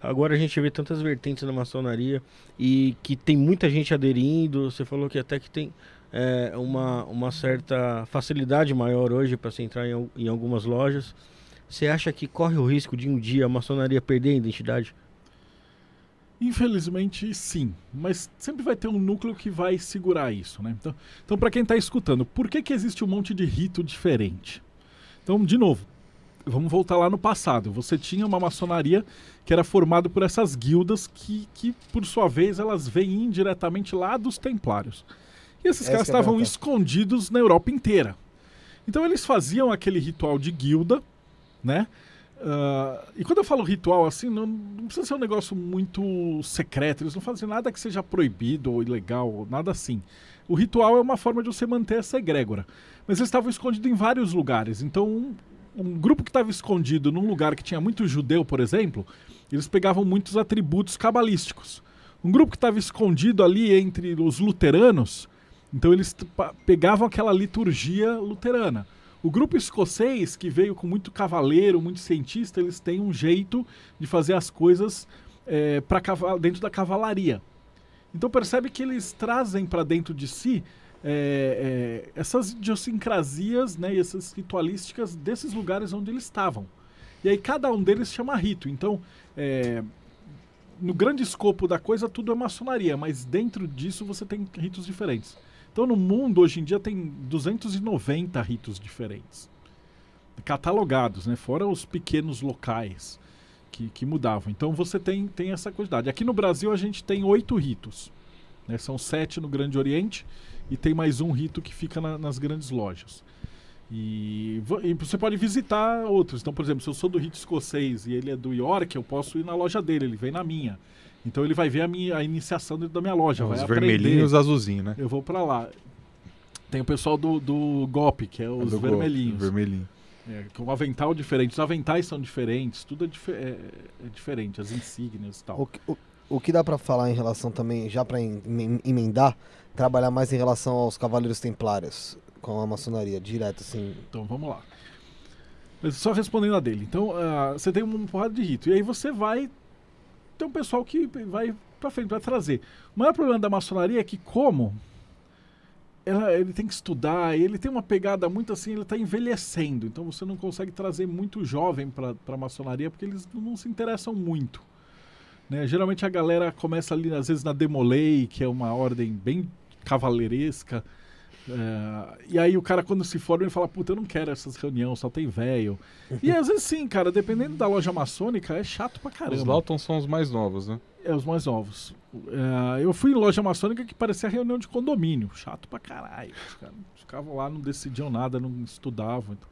Agora a gente vê tantas vertentes da maçonaria e que tem muita gente aderindo. Você falou que até que tem é, uma, uma certa facilidade maior hoje para se entrar em, em algumas lojas. Você acha que corre o risco de um dia a maçonaria perder a identidade? Infelizmente, sim. Mas sempre vai ter um núcleo que vai segurar isso, né? Então, então para quem está escutando, por que, que existe um monte de rito diferente? Então, de novo, vamos voltar lá no passado. Você tinha uma maçonaria que era formada por essas guildas que, que por sua vez, elas vêm indiretamente lá dos templários. E esses Essa caras é estavam é escondidos na Europa inteira. Então eles faziam aquele ritual de guilda, né? Uh, e quando eu falo ritual, assim, não, não, precisa ser um negócio muito secreto. Eles não fazem nada que seja proibido ou ilegal, nada assim. O ritual é uma forma de você manter essa egrégora. Mas eles estavam escondidos em vários lugares. Então, um grupo que estava escondido num lugar que tinha muito judeu, por exemplo, eles pegavam muitos atributos cabalísticos. Um grupo que estava escondido ali entre os luteranos, então eles pegavam aquela liturgia luterana. O grupo escocês, que veio com muito cavaleiro, muito cientista, eles têm um jeito de fazer as coisas é, eh, para dentro da cavalaria. Então percebe que eles trazem para dentro de si é, é, essas idiosincrasias né, e essas ritualísticas desses lugares onde eles estavam. E aí cada um deles chama rito. Então, é, no grande escopo da coisa, tudo é maçonaria, mas dentro disso você tem ritos diferentes. Então, no mundo, hoje em dia, tem 290 ritos diferentes, catalogados, né? fora os pequenos locais que, que mudavam. Então, você tem, tem essa quantidade. Aqui no Brasil, a gente tem oito ritos. Né? São sete no Grande Oriente e tem mais um rito que fica na, nas grandes lojas. E, e, você pode visitar outros. Então, por exemplo, se eu sou do rito escocês e ele é do York, eu posso ir na loja dele, ele vem na minha. Então ele vai ver a minha a iniciação dentro da minha loja. É, os vermelhinhos e azulzinhos, né? Eu vou para lá. Tem o pessoal do, do GOP, que é, é os é vermelhinhos. Golpe, vermelhinho. É, com um avental diferente. Os aventais são diferentes, tudo é, dif é, é diferente, as insígnias e tal. O o, o que dá para falar em relação também, já para emendar, trabalhar mais em relação aos Cavaleiros Templários com a maçonaria, direto assim. Então vamos lá. Só respondendo a dele. Então uh, você tem uma porrada de rito. E aí você vai ter um pessoal que vai para frente, vai trazer. O maior problema da maçonaria é que, como ela, ele tem que estudar, ele tem uma pegada muito assim, ele está envelhecendo. Então você não consegue trazer muito jovem para a maçonaria porque eles não se interessam muito. Né? Geralmente a galera começa ali, às vezes, na Demolei, que é uma ordem bem cavaleiresca. É, eh, e aí o cara, quando se forma, ele fala, puta, eu não quero essas reuniões, só tem velho. E às vezes sim, cara, dependendo da loja maçônica, é chato pra caramba. Os Dalton são os mais novos, né? É, os mais novos. É, eu fui em loja maçônica que parecia reunião de condomínio. Chato pra caralho. Os caras ficavam lá, não decidiam nada, não estudavam. Então...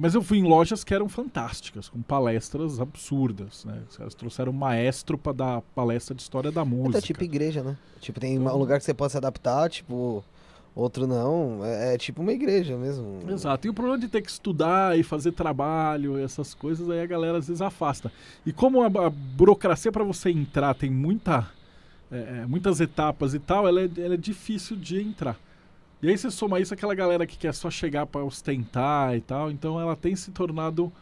Mas eu fui em lojas que eram fantásticas, com palestras absurdas, né? Os caras trouxeram um maestro para dar palestra de história da é música. É tipo igreja, né? Tipo, tem então... um lugar que você pode se adaptar, tipo, outro não. É, é, tipo uma igreja mesmo. Exato. E o problema de ter que estudar e fazer trabalho, essas coisas, aí a galera às vezes afasta. E como a, a burocracia para você entrar tem muita, é, é, muitas etapas e tal, ela é, ela é difícil de entrar. E aí você soma isso aquela galera que quer só chegar para ostentar e tal. Então ela tem se tornado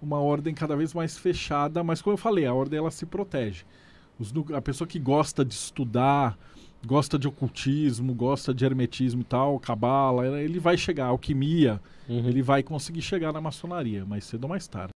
uma ordem cada vez mais fechada, mas como eu falei, a ordem ela se protege. Os, a pessoa que gosta de estudar, gosta de ocultismo, gosta de hermetismo e tal, cabala, ele vai chegar, alquimia, uhum. ele vai conseguir chegar na maçonaria, mais cedo ou mais tarde.